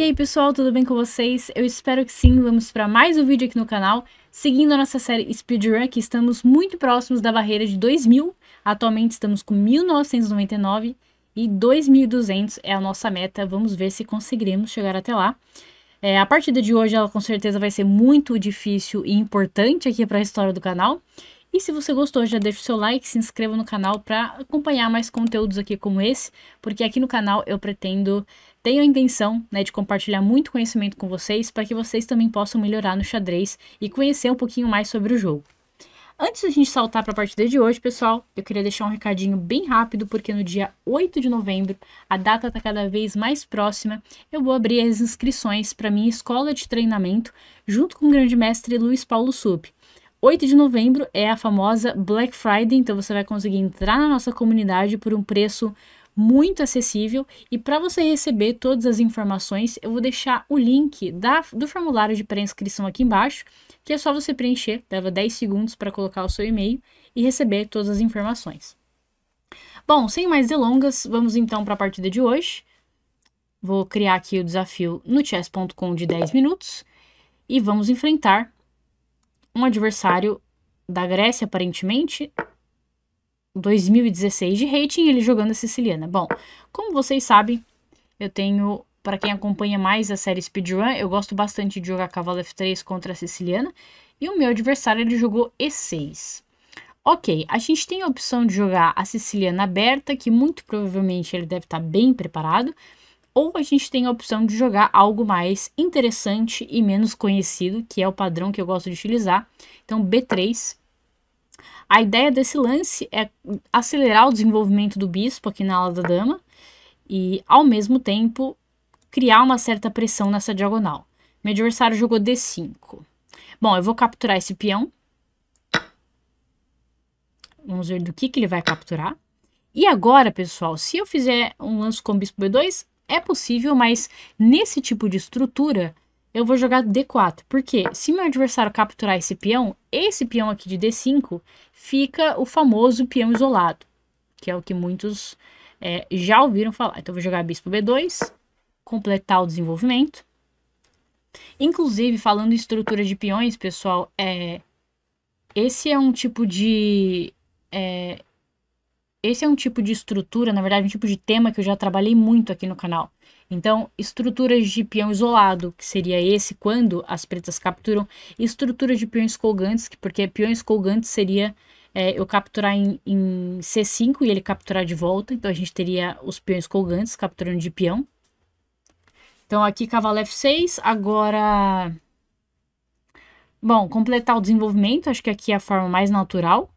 E aí pessoal, tudo bem com vocês? Eu espero que sim, vamos para mais um vídeo aqui no canal, seguindo a nossa série Speedrun, que estamos muito próximos da barreira de 2.000, atualmente estamos com 1.999 e 2.200 é a nossa meta, vamos ver se conseguiremos chegar até lá. É, a partida de hoje, ela com certeza vai ser muito difícil e importante aqui para a história do canal, e se você gostou, já deixa o seu like, se inscreva no canal para acompanhar mais conteúdos aqui como esse, porque aqui no canal eu pretendo, tenho a intenção né, de compartilhar muito conhecimento com vocês para que vocês também possam melhorar no xadrez e conhecer um pouquinho mais sobre o jogo. Antes da gente saltar para a partida de hoje, pessoal, eu queria deixar um recadinho bem rápido, porque no dia 8 de novembro, a data está cada vez mais próxima, eu vou abrir as inscrições para minha escola de treinamento junto com o grande mestre Luiz Paulo Sup. 8 de novembro é a famosa Black Friday, então você vai conseguir entrar na nossa comunidade por um preço muito acessível e para você receber todas as informações, eu vou deixar o link da, do formulário de pré-inscrição aqui embaixo, que é só você preencher, leva 10 segundos para colocar o seu e-mail e receber todas as informações. Bom, sem mais delongas, vamos então para a partida de hoje. Vou criar aqui o desafio no chess.com de 10 minutos e vamos enfrentar um adversário da Grécia, aparentemente. 2016 de rating, ele jogando a siciliana. Bom, como vocês sabem, eu tenho para quem acompanha mais a série Speedrun, eu gosto bastante de jogar cavalo F3 contra a siciliana. E o meu adversário ele jogou E6. Ok, a gente tem a opção de jogar a siciliana aberta, que muito provavelmente ele deve estar bem preparado ou a gente tem a opção de jogar algo mais interessante e menos conhecido, que é o padrão que eu gosto de utilizar. Então, B3. A ideia desse lance é acelerar o desenvolvimento do bispo aqui na ala da dama e, ao mesmo tempo, criar uma certa pressão nessa diagonal. Meu adversário jogou D5. Bom, eu vou capturar esse peão. Vamos ver do que, que ele vai capturar. E agora, pessoal, se eu fizer um lance com bispo B2, é possível, mas nesse tipo de estrutura, eu vou jogar D4. Porque se meu adversário capturar esse peão, esse peão aqui de D5 fica o famoso peão isolado. Que é o que muitos é, já ouviram falar. Então, eu vou jogar bispo B2, completar o desenvolvimento. Inclusive, falando em estrutura de peões, pessoal, é, esse é um tipo de é, esse é um tipo de estrutura, na verdade, um tipo de tema que eu já trabalhei muito aqui no canal. Então, estruturas de peão isolado, que seria esse quando as pretas capturam, e estruturas de peões colgantes, porque peões colgantes seria é, eu capturar em, em, C5 e ele capturar de volta, então a gente teria os peões colgantes capturando de peão. Então, aqui cavalo F6, agora... Bom, completar o desenvolvimento, acho que aqui é a forma mais natural,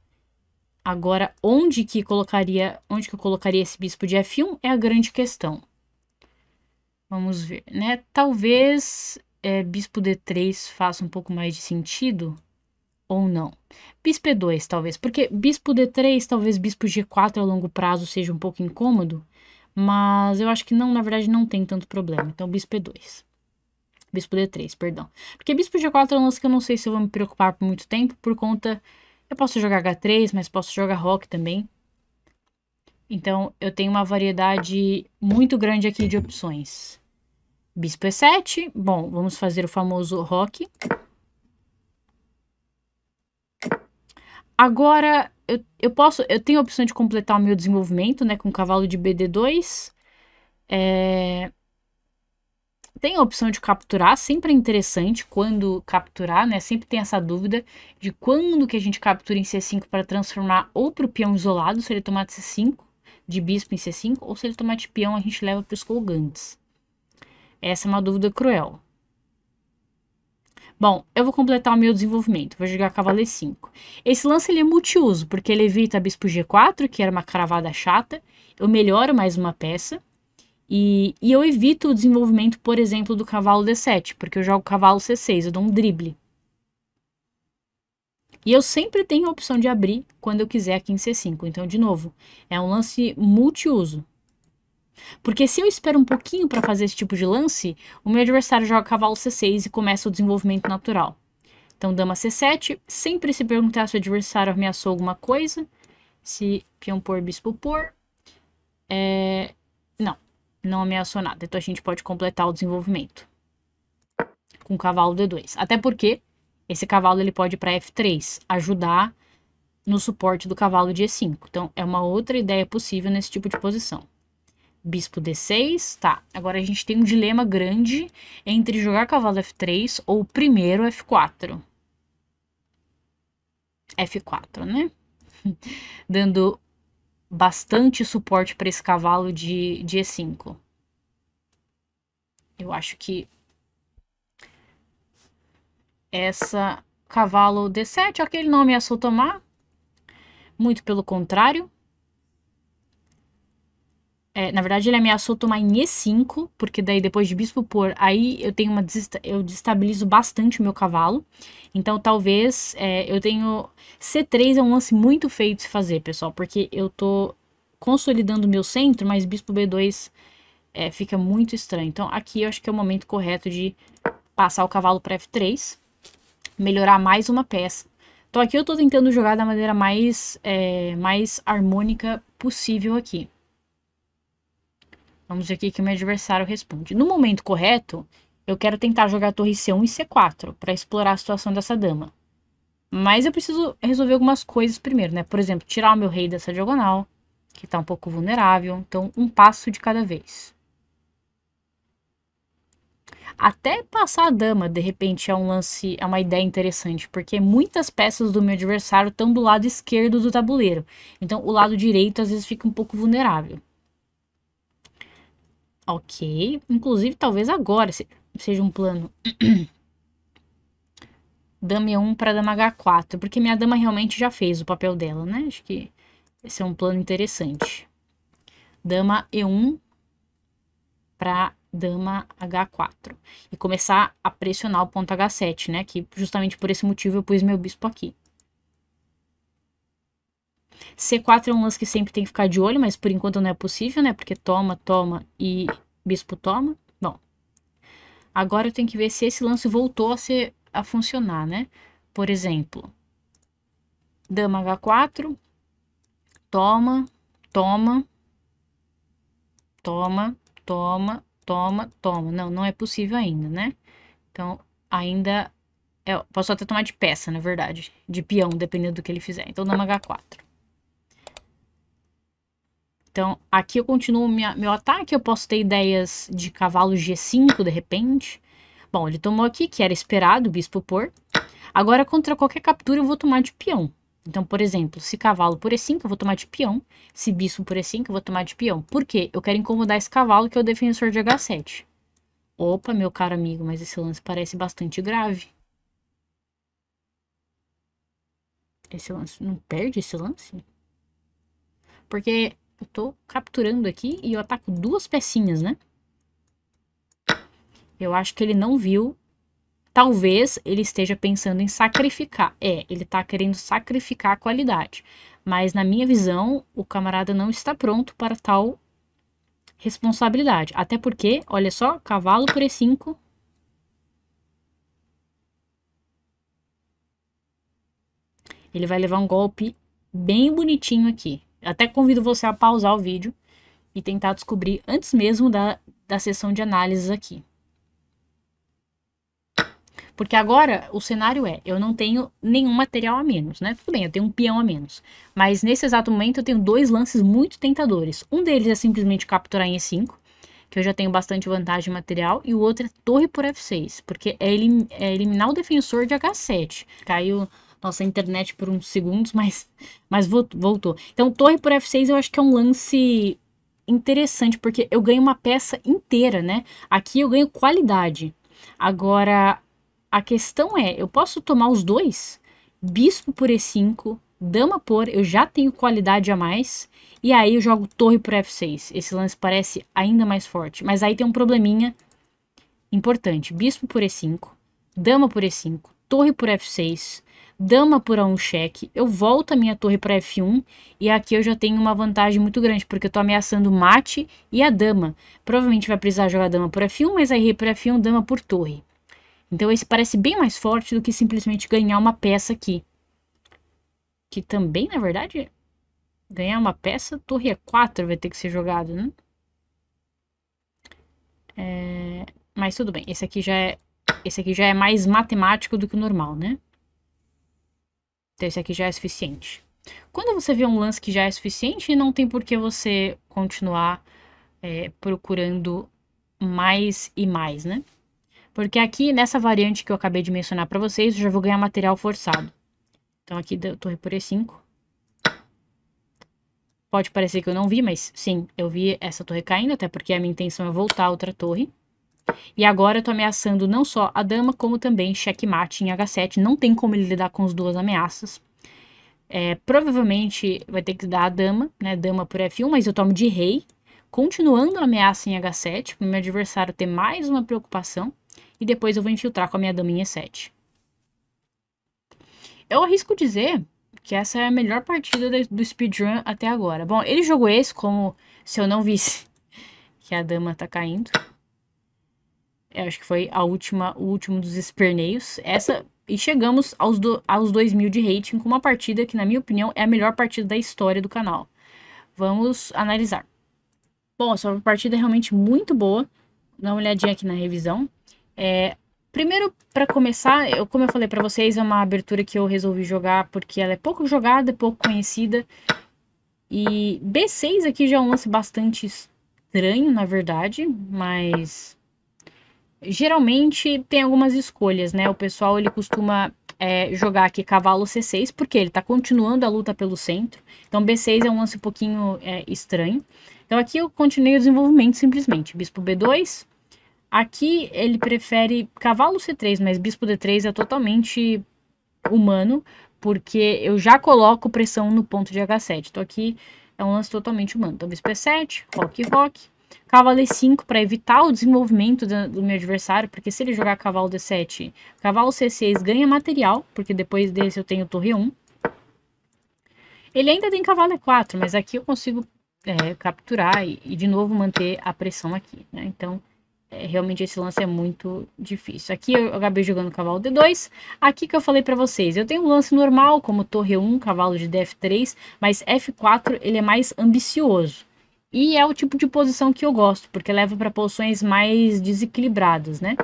Agora, onde que colocaria, onde que eu colocaria esse bispo de F1 é a grande questão. Vamos ver, né? Talvez é, bispo D3 faça um pouco mais de sentido ou não. Bispo d 2 talvez, porque bispo D3, talvez bispo G4 a longo prazo seja um pouco incômodo, mas eu acho que não, na verdade, não tem tanto problema. Então, bispo d 2 Bispo D3, perdão. Porque bispo G4 é um lance que eu não sei se eu vou me preocupar por muito tempo, por conta eu posso jogar H3, mas posso jogar Rock também. Então, eu tenho uma variedade muito grande aqui de opções. Bispo E7. Bom, vamos fazer o famoso Rock. Agora, eu, eu posso... Eu tenho a opção de completar o meu desenvolvimento, né? Com cavalo de BD2. É, tem a opção de capturar, sempre é interessante quando capturar, né? Sempre tem essa dúvida de quando que a gente captura em C5 para transformar ou para o peão isolado, se ele tomar de C5, de bispo em C5, ou se ele tomar de peão, a gente leva para os colgantes. Essa é uma dúvida cruel. Bom, eu vou completar o meu desenvolvimento, vou jogar cavaleiro 5. Esse lance ele é multiuso, porque ele evita bispo G4, que era uma cravada chata, eu melhoro mais uma peça, e, e eu evito o desenvolvimento, por exemplo, do cavalo D7, porque eu jogo cavalo C6, eu dou um drible. E eu sempre tenho a opção de abrir quando eu quiser aqui em C5. Então, de novo, é um lance multiuso. Porque se eu espero um pouquinho para fazer esse tipo de lance, o meu adversário joga cavalo C6 e começa o desenvolvimento natural. Então, dama C7, sempre se perguntar se o adversário ameaçou alguma coisa, se peão por, bispo por. É, não ameaçou é nada. Então a gente pode completar o desenvolvimento com o cavalo D2. Até porque esse cavalo ele pode ir para F3, ajudar no suporte do cavalo de E5. Então é uma outra ideia possível nesse tipo de posição. Bispo D6, tá. Agora a gente tem um dilema grande entre jogar cavalo F3 ou primeiro F4. F4, né? Dando bastante suporte para esse cavalo de, de E5. Eu acho que essa cavalo D7, aquele nome é Sotomar. Muito pelo contrário, é, na verdade, ele ameaçou tomar em E5, porque daí depois de bispo por, aí eu tenho uma eu destabilizo bastante o meu cavalo. Então, talvez é, eu tenho C3 é um lance muito feio de se fazer, pessoal, porque eu tô consolidando o meu centro, mas bispo B2 é, fica muito estranho. Então, aqui eu acho que é o momento correto de passar o cavalo para F3, melhorar mais uma peça. Então, aqui eu tô tentando jogar da maneira mais, é, mais harmônica possível aqui. Vamos ver o que meu adversário responde. No momento correto, eu quero tentar jogar a torre C1 e C4 para explorar a situação dessa dama. Mas eu preciso resolver algumas coisas primeiro, né? Por exemplo, tirar o meu rei dessa diagonal, que está um pouco vulnerável. Então, um passo de cada vez. Até passar a dama, de repente, é um lance, é uma ideia interessante, porque muitas peças do meu adversário estão do lado esquerdo do tabuleiro. Então, o lado direito às vezes fica um pouco vulnerável. Ok. Inclusive, talvez agora seja um plano. dama E1 para dama H4. Porque minha dama realmente já fez o papel dela, né? Acho que esse é um plano interessante. Dama E1 para dama H4. E começar a pressionar o ponto H7, né? Que justamente por esse motivo eu pus meu bispo aqui. C4 é um lance que sempre tem que ficar de olho, mas por enquanto não é possível, né? Porque toma, toma e bispo toma. Bom, agora eu tenho que ver se esse lance voltou a, ser, a funcionar, né? Por exemplo, dama H4, toma, toma, toma, toma, toma, toma. Não, não é possível ainda, né? Então, ainda... eu é, posso até tomar de peça, na verdade, de peão, dependendo do que ele fizer. Então, dama H4. Então, aqui eu continuo minha, meu ataque, eu posso ter ideias de cavalo G5, de repente. Bom, ele tomou aqui, que era esperado, o bispo por. Agora, contra qualquer captura, eu vou tomar de peão. Então, por exemplo, se cavalo por E5, eu vou tomar de peão. Se bispo por E5, eu vou tomar de peão. Por quê? Eu quero incomodar esse cavalo, que é o defensor de H7. Opa, meu caro amigo, mas esse lance parece bastante grave. Esse lance... Não perde esse lance? Porque eu tô capturando aqui e eu ataco duas pecinhas, né? Eu acho que ele não viu. Talvez ele esteja pensando em sacrificar. É, ele tá querendo sacrificar a qualidade. Mas na minha visão, o camarada não está pronto para tal responsabilidade. Até porque, olha só, cavalo por E5. Ele vai levar um golpe bem bonitinho aqui até convido você a pausar o vídeo e tentar descobrir antes mesmo da, da sessão de análises aqui. Porque agora o cenário é, eu não tenho nenhum material a menos, né? Tudo bem, eu tenho um peão a menos. Mas nesse exato momento eu tenho dois lances muito tentadores. Um deles é simplesmente capturar em E5, que eu já tenho bastante vantagem material, e o outro é torre por F6, porque é, elim é eliminar o defensor de H7. Caiu nossa internet por uns segundos, mas, mas voltou. Então, torre por F6 eu acho que é um lance interessante, porque eu ganho uma peça inteira, né? Aqui eu ganho qualidade. Agora, a questão é, eu posso tomar os dois? Bispo por E5, dama por, eu já tenho qualidade a mais, e aí eu jogo torre por F6. Esse lance parece ainda mais forte, mas aí tem um probleminha importante. Bispo por E5, dama por E5, torre por F6, dama a um cheque, eu volto a minha torre para F1 e aqui eu já tenho uma vantagem muito grande, porque eu estou ameaçando o mate e a dama. Provavelmente vai precisar jogar dama por F1, mas aí rei por F1, dama por torre. Então esse parece bem mais forte do que simplesmente ganhar uma peça aqui. Que também, na verdade, ganhar uma peça, torre E4 é vai ter que ser jogado, né? É... Mas tudo bem, esse aqui já é esse aqui já é mais matemático do que o normal, né? Então esse aqui já é suficiente. Quando você vê um lance que já é suficiente, não tem por que você continuar é, procurando mais e mais, né? Porque aqui, nessa variante que eu acabei de mencionar para vocês, eu já vou ganhar material forçado. Então aqui eu torre por E5. Pode parecer que eu não vi, mas sim, eu vi essa torre caindo, até porque a minha intenção é voltar a outra torre. E agora eu tô ameaçando não só a dama, como também checkmate em H7. Não tem como ele lidar com as duas ameaças. É, provavelmente vai ter que dar a dama, né? Dama por F1, mas eu tomo de rei. Continuando a ameaça em H7, para o meu adversário ter mais uma preocupação. E depois eu vou infiltrar com a minha dama em E7. Eu arrisco dizer que essa é a melhor partida do speedrun até agora. Bom, ele jogou esse como se eu não visse que a dama tá caindo acho que foi a última, o último dos esperneios. Essa e chegamos aos, do, aos 2 mil de rating com uma partida que, na minha opinião, é a melhor partida da história do canal. Vamos analisar. Bom, essa partida é realmente muito boa. Dá uma olhadinha aqui na revisão. É, primeiro, para começar, eu, como eu falei para vocês, é uma abertura que eu resolvi jogar porque ela é pouco jogada, pouco conhecida. E B6 aqui já é um lance bastante estranho, na verdade, mas geralmente tem algumas escolhas, né? O pessoal ele costuma é, jogar aqui cavalo C6, porque ele está continuando a luta pelo centro. Então B6 é um lance um pouquinho é, estranho. Então aqui eu continuei o desenvolvimento simplesmente. Bispo B2. Aqui ele prefere cavalo C3, mas bispo D3 é totalmente humano, porque eu já coloco pressão no ponto de H7. Então aqui é um lance totalmente humano. Então bispo E7, rock, rock. Cavalo E5 para evitar o desenvolvimento do, do, meu adversário, porque se ele jogar cavalo D7, cavalo C6 ganha material, porque depois desse eu tenho torre 1. Ele ainda tem cavalo E4, mas aqui eu consigo é, capturar e, e, de novo manter a pressão aqui, né? Então, é, realmente esse lance é muito difícil. Aqui eu acabei jogando cavalo D2. Aqui que eu falei para vocês, eu tenho um lance normal, como torre 1, cavalo de DF3, mas F4 ele é mais ambicioso. E é o tipo de posição que eu gosto, porque leva para posições mais desequilibradas, né?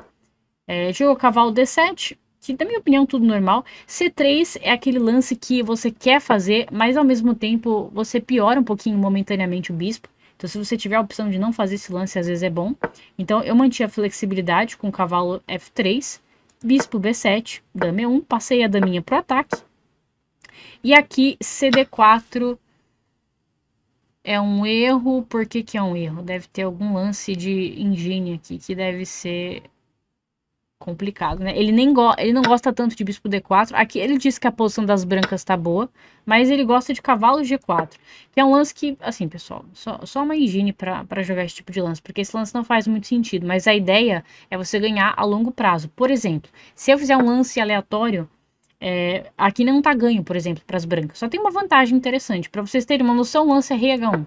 É, jogou cavalo D7, que na minha opinião tudo normal. C3 é aquele lance que você quer fazer, mas ao mesmo tempo você piora um pouquinho momentaneamente o bispo. Então, se você tiver a opção de não fazer esse lance, às vezes é bom. Então, eu mantive a flexibilidade com o cavalo F3, bispo B7, dama E1, passei a daminha para ataque. E aqui, CD4, é um erro, por que, que é um erro? Deve ter algum lance de engenho aqui que deve ser complicado, né? Ele nem go ele não gosta tanto de bispo d4. Aqui ele diz que a posição das brancas tá boa, mas ele gosta de cavalo g4, que é um lance que, assim, pessoal, só, só uma engine para jogar esse tipo de lance, porque esse lance não faz muito sentido, mas a ideia é você ganhar a longo prazo. Por exemplo, se eu fizer um lance aleatório, é, aqui não tá ganho, por exemplo, para as brancas. Só tem uma vantagem interessante. Para vocês terem uma noção, o lance é rei H1.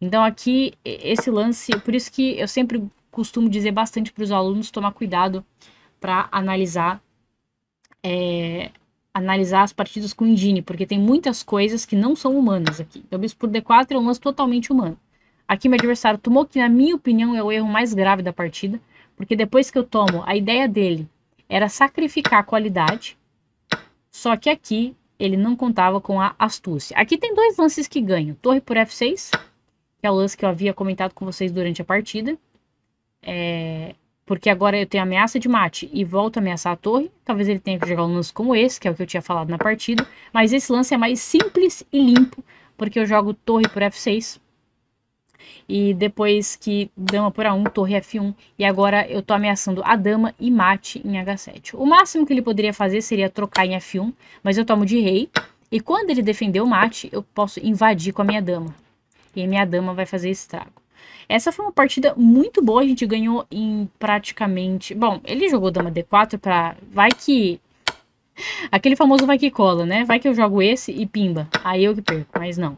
Então aqui, esse lance... Por isso que eu sempre costumo dizer bastante para os alunos tomar cuidado para analisar... É, analisar as partidas com engine, porque tem muitas coisas que não são humanas aqui. Então, bispo por D4 é um lance totalmente humano. Aqui meu adversário tomou, que na minha opinião é o erro mais grave da partida, porque depois que eu tomo, a ideia dele era sacrificar a qualidade só que aqui ele não contava com a astúcia. Aqui tem dois lances que ganho. Torre por F6, que é o lance que eu havia comentado com vocês durante a partida. É... Porque agora eu tenho ameaça de mate e volto a ameaçar a torre. Talvez ele tenha que jogar um lance como esse, que é o que eu tinha falado na partida. Mas esse lance é mais simples e limpo, porque eu jogo torre por F6 e depois que dama por A1, torre F1, e agora eu tô ameaçando a dama e mate em H7. O máximo que ele poderia fazer seria trocar em F1, mas eu tomo de rei, e quando ele defender o mate, eu posso invadir com a minha dama, e a minha dama vai fazer estrago. Essa foi uma partida muito boa, a gente ganhou em praticamente... Bom, ele jogou dama D4 pra... Vai que... Aquele famoso vai que cola, né? Vai que eu jogo esse e pimba. Aí eu que perco, mas não.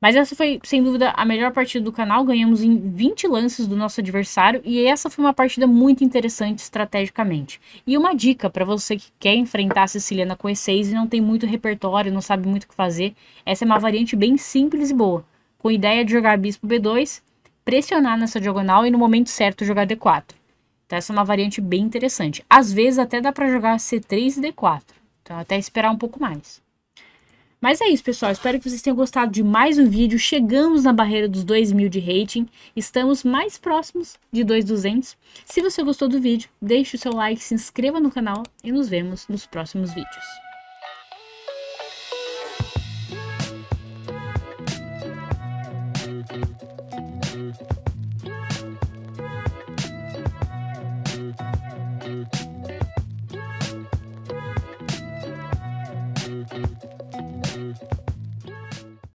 Mas essa foi, sem dúvida, a melhor partida do canal. Ganhamos em 20 lances do nosso adversário e essa foi uma partida muito interessante estrategicamente. E uma dica para você que quer enfrentar a Siciliana com E6 e não tem muito repertório, não sabe muito o que fazer, essa é uma variante bem simples e boa, com a ideia de jogar bispo B2, pressionar nessa diagonal e no momento certo jogar D4. Então essa é uma variante bem interessante. Às vezes até dá para jogar C3 e D4, então até esperar um pouco mais. Mas é isso, pessoal. Espero que vocês tenham gostado de mais um vídeo. Chegamos na barreira dos 2 mil de rating. Estamos mais próximos de 2,200. Se você gostou do vídeo, deixe o seu like, se inscreva no canal e nos vemos nos próximos vídeos.